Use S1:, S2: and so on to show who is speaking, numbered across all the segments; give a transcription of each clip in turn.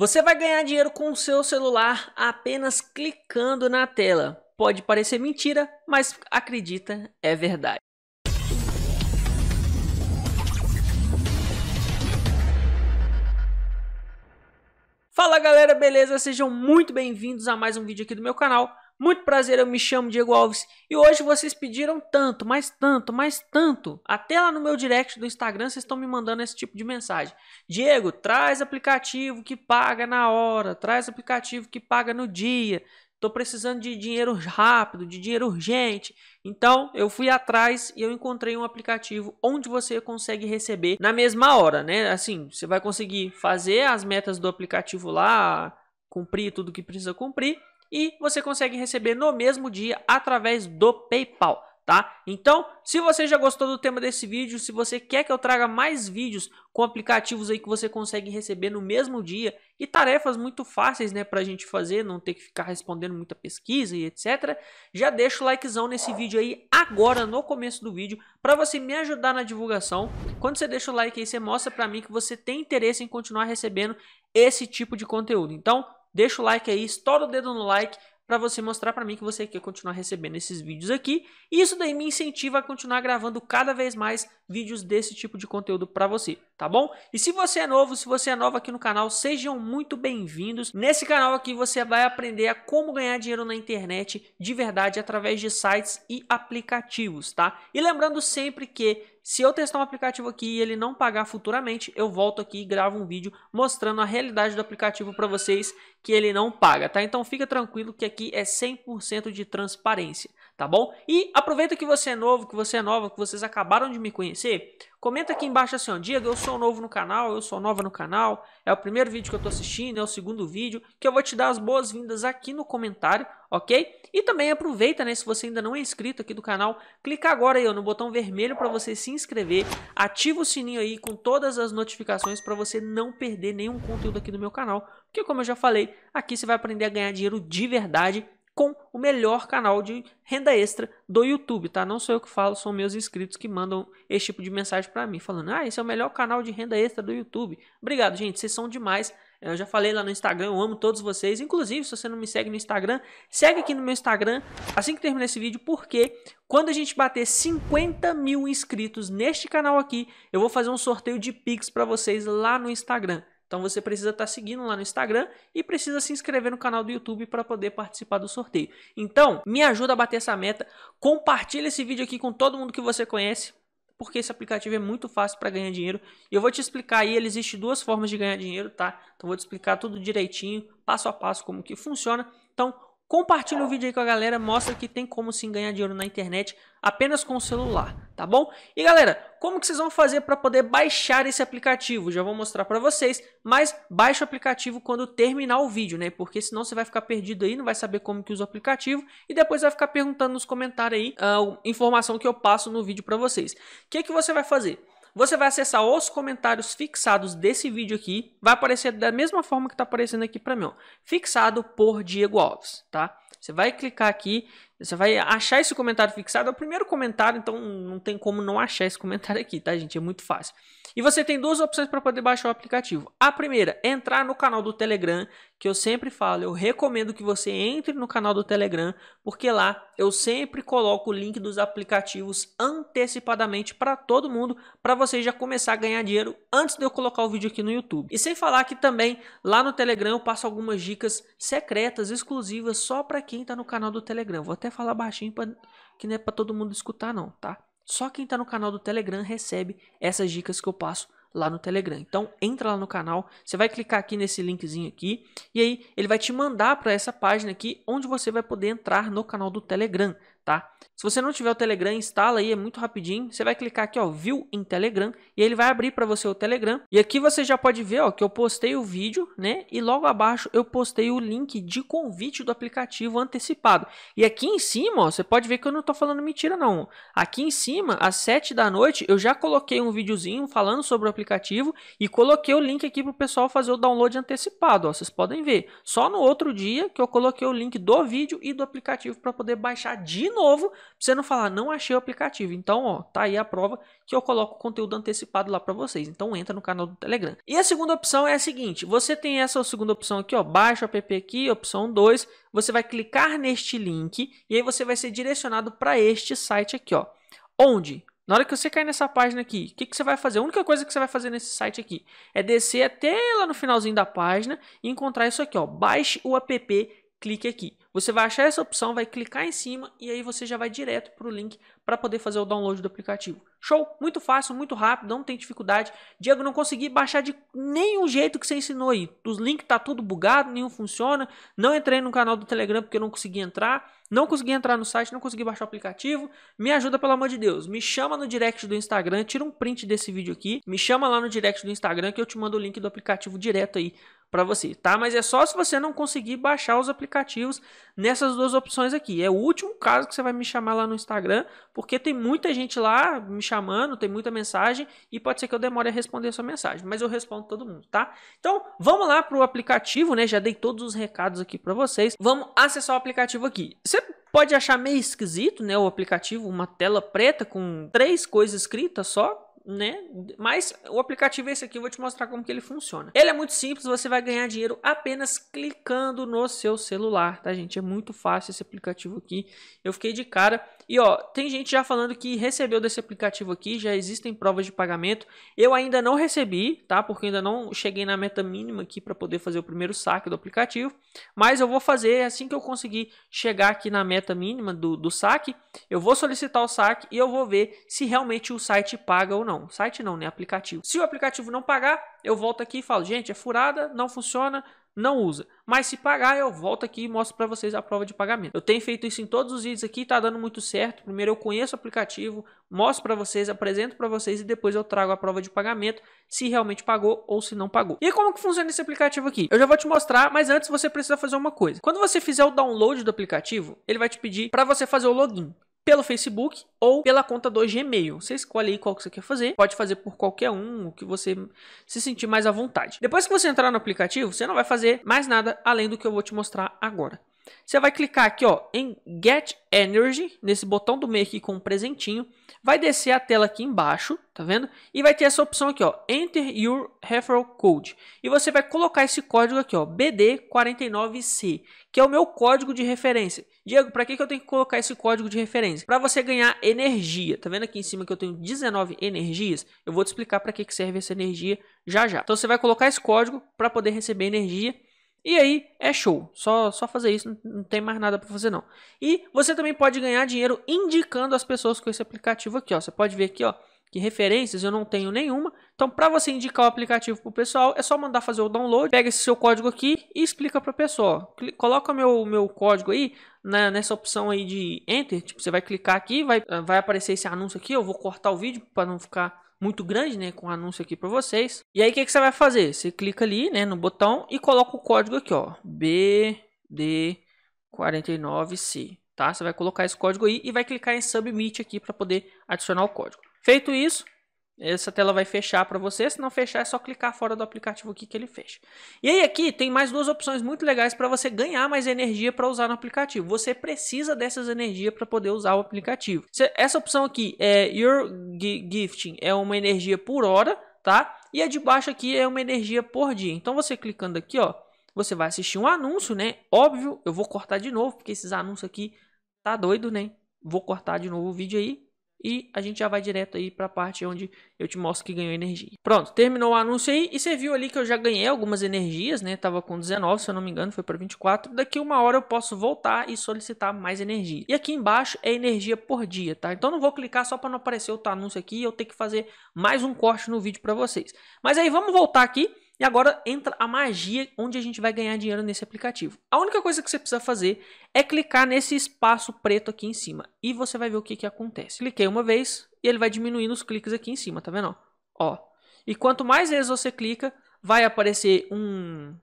S1: Você vai ganhar dinheiro com o seu celular apenas clicando na tela. Pode parecer mentira, mas acredita, é verdade. Fala galera, beleza? Sejam muito bem-vindos a mais um vídeo aqui do meu canal. Muito prazer, eu me chamo Diego Alves e hoje vocês pediram tanto, mais tanto, mais tanto. Até lá no meu direct do Instagram vocês estão me mandando esse tipo de mensagem. Diego, traz aplicativo que paga na hora, traz aplicativo que paga no dia. Estou precisando de dinheiro rápido, de dinheiro urgente. Então eu fui atrás e eu encontrei um aplicativo onde você consegue receber na mesma hora, né? Assim, você vai conseguir fazer as metas do aplicativo lá, cumprir tudo que precisa cumprir e você consegue receber no mesmo dia através do PayPal. Tá? Então, se você já gostou do tema desse vídeo, se você quer que eu traga mais vídeos com aplicativos aí que você consegue receber no mesmo dia e tarefas muito fáceis, né, pra gente fazer, não ter que ficar respondendo muita pesquisa e etc, já deixa o likezão nesse vídeo aí agora no começo do vídeo para você me ajudar na divulgação. Quando você deixa o like aí, você mostra para mim que você tem interesse em continuar recebendo esse tipo de conteúdo. Então, deixa o like aí, estoura o dedo no like para você mostrar para mim que você quer continuar recebendo esses vídeos aqui. E isso daí me incentiva a continuar gravando cada vez mais vídeos desse tipo de conteúdo para você, tá bom? E se você é novo, se você é novo aqui no canal, sejam muito bem-vindos. Nesse canal aqui você vai aprender a como ganhar dinheiro na internet de verdade através de sites e aplicativos, tá? E lembrando sempre que se eu testar um aplicativo aqui e ele não pagar futuramente, eu volto aqui e gravo um vídeo mostrando a realidade do aplicativo para vocês que ele não paga, tá? Então fica tranquilo que aqui é 100% de transparência tá bom? E aproveita que você é novo, que você é nova, que vocês acabaram de me conhecer, comenta aqui embaixo assim, ó, Diego, eu sou novo no canal, eu sou nova no canal, é o primeiro vídeo que eu tô assistindo, é o segundo vídeo, que eu vou te dar as boas-vindas aqui no comentário, ok? E também aproveita, né, se você ainda não é inscrito aqui do canal, clica agora aí ó, no botão vermelho para você se inscrever, ativa o sininho aí com todas as notificações para você não perder nenhum conteúdo aqui do meu canal, porque como eu já falei, aqui você vai aprender a ganhar dinheiro de verdade com o melhor canal de renda extra do YouTube, tá? Não sou eu que falo, são meus inscritos que mandam esse tipo de mensagem para mim, falando: "Ah, esse é o melhor canal de renda extra do YouTube". Obrigado, gente, vocês são demais. Eu já falei lá no Instagram, eu amo todos vocês. Inclusive, se você não me segue no Instagram, segue aqui no meu Instagram assim que terminar esse vídeo, porque quando a gente bater 50 mil inscritos neste canal aqui, eu vou fazer um sorteio de Pix para vocês lá no Instagram. Então você precisa estar tá seguindo lá no Instagram e precisa se inscrever no canal do YouTube para poder participar do sorteio. Então, me ajuda a bater essa meta. Compartilha esse vídeo aqui com todo mundo que você conhece, porque esse aplicativo é muito fácil para ganhar dinheiro. E eu vou te explicar aí, ele existe duas formas de ganhar dinheiro, tá? Então vou te explicar tudo direitinho, passo a passo como que funciona. Então, Compartilha o vídeo aí com a galera, mostra que tem como sim ganhar dinheiro na internet apenas com o celular, tá bom? E galera, como que vocês vão fazer para poder baixar esse aplicativo? Já vou mostrar para vocês, mas baixa o aplicativo quando terminar o vídeo, né? Porque senão você vai ficar perdido aí, não vai saber como que usa o aplicativo e depois vai ficar perguntando nos comentários aí a ah, informação que eu passo no vídeo para vocês. O que, que você vai fazer? você vai acessar os comentários fixados desse vídeo aqui. Vai aparecer da mesma forma que está aparecendo aqui para mim, ó, fixado por Diego Alves, tá? Você vai clicar aqui, você vai achar esse comentário fixado. É o primeiro comentário, então não tem como não achar esse comentário aqui, tá, gente? É muito fácil. E você tem duas opções para poder baixar o aplicativo. A primeira, entrar no canal do Telegram, que eu sempre falo, eu recomendo que você entre no canal do Telegram, porque lá eu sempre coloco o link dos aplicativos antecipadamente para todo mundo, para você já começar a ganhar dinheiro antes de eu colocar o vídeo aqui no YouTube. E sem falar que também lá no Telegram eu passo algumas dicas secretas, exclusivas, só para quem está no canal do Telegram. Vou até falar baixinho pra, que não é para todo mundo escutar não, tá? Só quem está no canal do Telegram recebe essas dicas que eu passo lá no Telegram. Então entra lá no canal, você vai clicar aqui nesse linkzinho aqui e aí ele vai te mandar para essa página aqui onde você vai poder entrar no canal do Telegram, tá? Se você não tiver o Telegram, instala aí, é muito rapidinho. Você vai clicar aqui, ó, View em Telegram, e ele vai abrir para você o Telegram. E aqui você já pode ver, ó, que eu postei o vídeo, né? E logo abaixo eu postei o link de convite do aplicativo antecipado. E aqui em cima, ó, você pode ver que eu não tô falando mentira não. Aqui em cima, às 7 da noite, eu já coloquei um videozinho falando sobre o aplicativo e coloquei o link aqui pro pessoal fazer o download antecipado, ó, vocês podem ver. Só no outro dia que eu coloquei o link do vídeo e do aplicativo para poder baixar de novo, pra você não falar, não achei o aplicativo. Então, ó, tá aí a prova que eu coloco o conteúdo antecipado lá para vocês. Então, entra no canal do Telegram. E a segunda opção é a seguinte, você tem essa segunda opção aqui, ó, baixa o app aqui, opção 2, você vai clicar neste link e aí você vai ser direcionado para este site aqui, ó. Onde na hora que você cair nessa página aqui, o que, que, você vai fazer? A única coisa que você vai fazer nesse site aqui é descer até lá no finalzinho da página e encontrar isso aqui, ó. Baixe o app clique aqui. Você vai achar essa opção, vai clicar em cima e aí você já vai direto para o link para poder fazer o download do aplicativo. Show! Muito fácil, muito rápido, não tem dificuldade. Diego, não consegui baixar de nenhum jeito que você ensinou aí. Os links tá tudo bugado, nenhum funciona. Não entrei no canal do Telegram porque eu não consegui entrar. Não consegui entrar no site, não consegui baixar o aplicativo. Me ajuda, pelo amor de Deus. Me chama no direct do Instagram, tira um print desse vídeo aqui. Me chama lá no direct do Instagram que eu te mando o link do aplicativo direto aí para você, tá? Mas é só se você não conseguir baixar os aplicativos nessas duas opções aqui. É o último caso que você vai me chamar lá no Instagram, porque tem muita gente lá me chamando, tem muita mensagem e pode ser que eu demore a responder a sua mensagem, mas eu respondo todo mundo, tá? Então, vamos lá pro aplicativo, né? Já dei todos os recados aqui para vocês. Vamos acessar o aplicativo aqui. Você pode achar meio esquisito, né, o aplicativo, uma tela preta com três coisas escritas só, né? Mas o aplicativo é esse aqui, eu vou te mostrar como que ele funciona. Ele é muito simples, você vai ganhar dinheiro apenas clicando no seu celular, tá gente? É muito fácil esse aplicativo aqui. Eu fiquei de cara e ó, tem gente já falando que recebeu desse aplicativo aqui, já existem provas de pagamento. Eu ainda não recebi, tá? Porque ainda não cheguei na meta mínima aqui para poder fazer o primeiro saque do aplicativo. Mas eu vou fazer assim que eu conseguir chegar aqui na meta mínima do, do saque. Eu vou solicitar o saque e eu vou ver se realmente o site paga ou não. Site não, né? Aplicativo. Se o aplicativo não pagar, eu volto aqui e falo, gente, é furada, não funciona, não usa. Mas se pagar, eu volto aqui e mostro para vocês a prova de pagamento. Eu tenho feito isso em todos os vídeos aqui, tá dando muito certo. Primeiro eu conheço o aplicativo, mostro para vocês, apresento para vocês e depois eu trago a prova de pagamento, se realmente pagou ou se não pagou. E como que funciona esse aplicativo aqui? Eu já vou te mostrar, mas antes você precisa fazer uma coisa. Quando você fizer o download do aplicativo, ele vai te pedir para você fazer o login pelo Facebook ou pela conta do Gmail. Você escolhe aí qual que você quer fazer. Pode fazer por qualquer um, o que você se sentir mais à vontade. Depois que você entrar no aplicativo, você não vai fazer mais nada além do que eu vou te mostrar agora. Você vai clicar aqui ó, em Get Energy, nesse botão do meio aqui com um presentinho. Vai descer a tela aqui embaixo, tá vendo? E vai ter essa opção aqui, ó, Enter Your Referral Code. E você vai colocar esse código aqui, ó, BD49C, que é o meu código de referência. Diego, para que, que eu tenho que colocar esse código de referência? Para você ganhar energia. Tá vendo aqui em cima que eu tenho 19 energias? Eu vou te explicar para que, que serve essa energia já já. Então você vai colocar esse código para poder receber energia e aí é show, só, só fazer isso, não tem mais nada para fazer não. E você também pode ganhar dinheiro indicando as pessoas com esse aplicativo aqui, ó. Você pode ver aqui, ó, que referências eu não tenho nenhuma. Então, para você indicar o aplicativo pro pessoal, é só mandar fazer o download, pega esse seu código aqui e explica para pessoal. Coloca meu meu código aí né, nessa opção aí de enter, tipo, você vai clicar aqui, vai ah, vai aparecer esse anúncio aqui, eu vou cortar o vídeo para não ficar muito grande, né? Com anúncio aqui para vocês. E aí, o que, que você vai fazer? Você clica ali, né? No botão e coloca o código aqui, ó. BD49C, tá? Você vai colocar esse código aí e vai clicar em Submit aqui para poder adicionar o código. Feito isso, essa tela vai fechar para você, se não fechar é só clicar fora do aplicativo aqui que ele fecha. E aí aqui tem mais duas opções muito legais para você ganhar mais energia para usar no aplicativo. Você precisa dessas energias para poder usar o aplicativo. Essa opção aqui é Your Gifting, é uma energia por hora, tá? E a de baixo aqui é uma energia por dia. Então você clicando aqui, ó, você vai assistir um anúncio, né? Óbvio, eu vou cortar de novo, porque esses anúncios aqui tá doido, né? Vou cortar de novo o vídeo aí e a gente já vai direto aí para a parte onde eu te mostro que ganhou energia. Pronto, terminou o anúncio aí. E você viu ali que eu já ganhei algumas energias, né? Tava com 19, se eu não me engano, foi para 24. Daqui uma hora eu posso voltar e solicitar mais energia. E aqui embaixo é energia por dia, tá? Então não vou clicar só para não aparecer outro anúncio aqui. e Eu tenho que fazer mais um corte no vídeo para vocês. Mas aí vamos voltar aqui e agora entra a magia onde a gente vai ganhar dinheiro nesse aplicativo. A única coisa que você precisa fazer é clicar nesse espaço preto aqui em cima e você vai ver o que, que acontece. Cliquei uma vez e ele vai diminuindo os cliques aqui em cima, tá vendo? Ó. E quanto mais vezes você clica, vai aparecer um,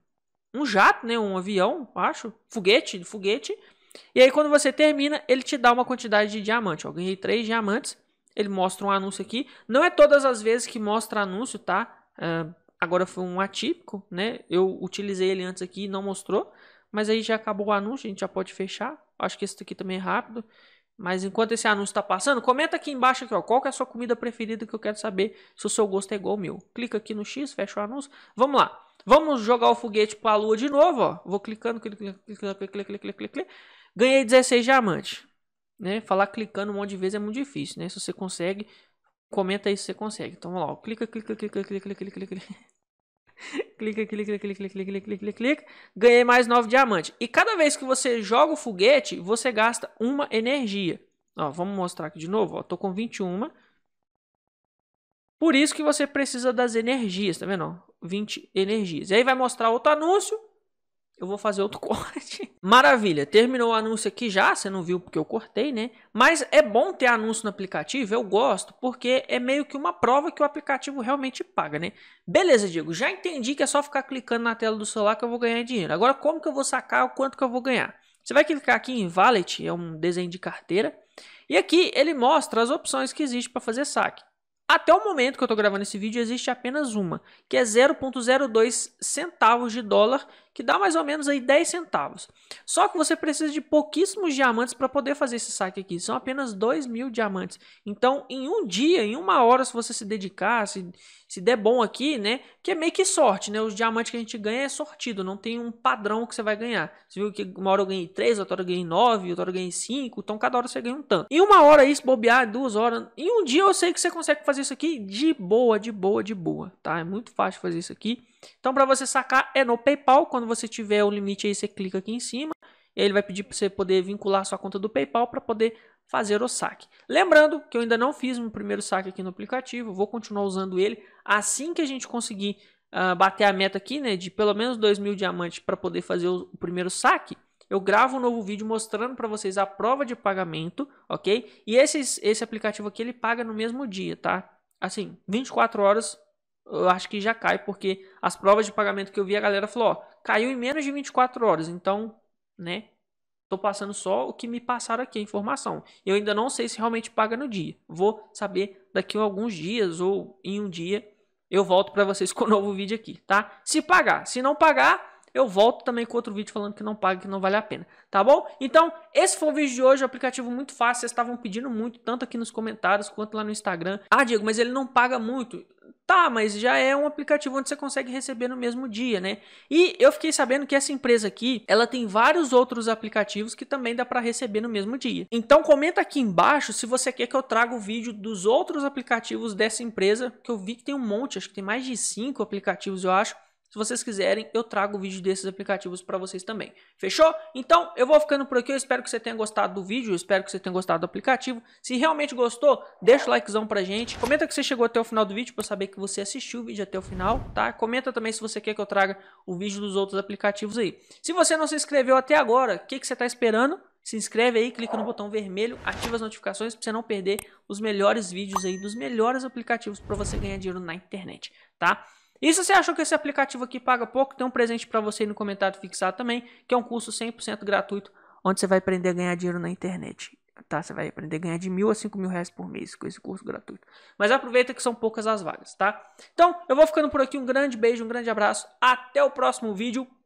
S1: um jato, né? Um avião, acho. Foguete, foguete. E aí quando você termina, ele te dá uma quantidade de diamante. Ó, ganhei três diamantes. Ele mostra um anúncio aqui. Não é todas as vezes que mostra anúncio, tá? Uh, agora foi um atípico, né? Eu utilizei ele antes aqui e não mostrou. Mas aí já acabou o anúncio, a gente já pode fechar. Acho que esse aqui também é rápido. Mas enquanto esse anúncio está passando, comenta aqui embaixo aqui, ó, qual que é a sua comida preferida que eu quero saber se o seu gosto é igual ao meu. Clica aqui no X, fecha o anúncio. Vamos lá. Vamos jogar o foguete para a lua de novo, ó. Vou clicando, clicando, clicando, clicando, clicando, clicando. Ganhei 16 diamantes. Né? Falar clicando um monte de vezes é muito difícil, né? Se você consegue, Comenta aí se você consegue. Então vamos lá. Clica, clica, clica, clica, clica, clica, clica. clica, clica, clica, clica, clica, clica, clica, clica. Ganhei mais 9 diamantes. E cada vez que você joga o foguete, você gasta uma energia. Ó, vamos mostrar aqui de novo. Ó, tô com 21. Por isso que você precisa das energias, tá vendo? Ó, 20 energias. E aí vai mostrar outro anúncio eu vou fazer outro corte. Maravilha, terminou o anúncio aqui já, você não viu porque eu cortei, né? Mas é bom ter anúncio no aplicativo, eu gosto, porque é meio que uma prova que o aplicativo realmente paga, né? Beleza, Diego, já entendi que é só ficar clicando na tela do celular que eu vou ganhar dinheiro. Agora, como que eu vou sacar o quanto que eu vou ganhar? Você vai clicar aqui em Wallet, é um desenho de carteira, e aqui ele mostra as opções que existe para fazer saque. Até o momento que eu estou gravando esse vídeo, existe apenas uma, que é 0,02 centavos de dólar que dá mais ou menos aí 10 centavos. Só que você precisa de pouquíssimos diamantes para poder fazer esse saque aqui, são apenas 2 mil diamantes. Então, em um dia, em uma hora, se você se dedicar, se, se der bom aqui, né, que é meio que sorte, né, os diamantes que a gente ganha é sortido, não tem um padrão que você vai ganhar. Você viu que uma hora eu ganhei 3, outra hora eu ganhei 9, outra hora eu ganhei 5, então cada hora você ganha um tanto. Em uma hora aí, se bobear, duas horas, em um dia eu sei que você consegue fazer isso aqui de boa, de boa, de boa, tá? É muito fácil fazer isso aqui. Então, para você sacar, é no PayPal. Quando você tiver o limite aí, você clica aqui em cima. E ele vai pedir para você poder vincular sua conta do PayPal para poder fazer o saque. Lembrando que eu ainda não fiz meu primeiro saque aqui no aplicativo, vou continuar usando ele assim que a gente conseguir uh, bater a meta aqui, né, de pelo menos 2 mil diamantes para poder fazer o, o, primeiro saque. Eu gravo um novo vídeo mostrando para vocês a prova de pagamento, ok? E esses, esse aplicativo aqui ele paga no mesmo dia, tá? Assim, 24 horas eu acho que já cai, porque as provas de pagamento que eu vi, a galera falou, ó, caiu em menos de 24 horas, então, né, tô passando só o que me passaram aqui, a informação. Eu ainda não sei se realmente paga no dia, vou saber daqui a alguns dias ou em um dia, eu volto para vocês com um novo vídeo aqui, tá? Se pagar, se não pagar, eu volto também com outro vídeo falando que não paga, que não vale a pena, tá bom? Então, esse foi o vídeo de hoje, um aplicativo muito fácil, vocês estavam pedindo muito, tanto aqui nos comentários quanto lá no Instagram. Ah, Diego, mas ele não paga muito. Tá, mas já é um aplicativo onde você consegue receber no mesmo dia, né? E eu fiquei sabendo que essa empresa aqui, ela tem vários outros aplicativos que também dá para receber no mesmo dia. Então comenta aqui embaixo se você quer que eu traga o vídeo dos outros aplicativos dessa empresa, que eu vi que tem um monte, acho que tem mais de cinco aplicativos, eu acho. Se vocês quiserem, eu trago o vídeo desses aplicativos para vocês também. Fechou? Então, eu vou ficando por aqui. Eu espero que você tenha gostado do vídeo, eu espero que você tenha gostado do aplicativo. Se realmente gostou, deixa o likezão pra gente. Comenta que você chegou até o final do vídeo para saber que você assistiu o vídeo até o final, tá? Comenta também se você quer que eu traga o vídeo dos outros aplicativos aí. Se você não se inscreveu até agora, o que, que você está esperando? Se inscreve aí, clica no botão vermelho, ativa as notificações para você não perder os melhores vídeos aí dos melhores aplicativos para você ganhar dinheiro na internet, tá? E se você achou que esse aplicativo aqui paga pouco, tem um presente para você no comentário fixar também, que é um curso 100% gratuito, onde você vai aprender a ganhar dinheiro na internet. Tá? Você vai aprender a ganhar de mil a cinco mil reais por mês com esse curso gratuito. Mas aproveita que são poucas as vagas, tá? Então, eu vou ficando por aqui. Um grande beijo, um grande abraço. Até o próximo vídeo.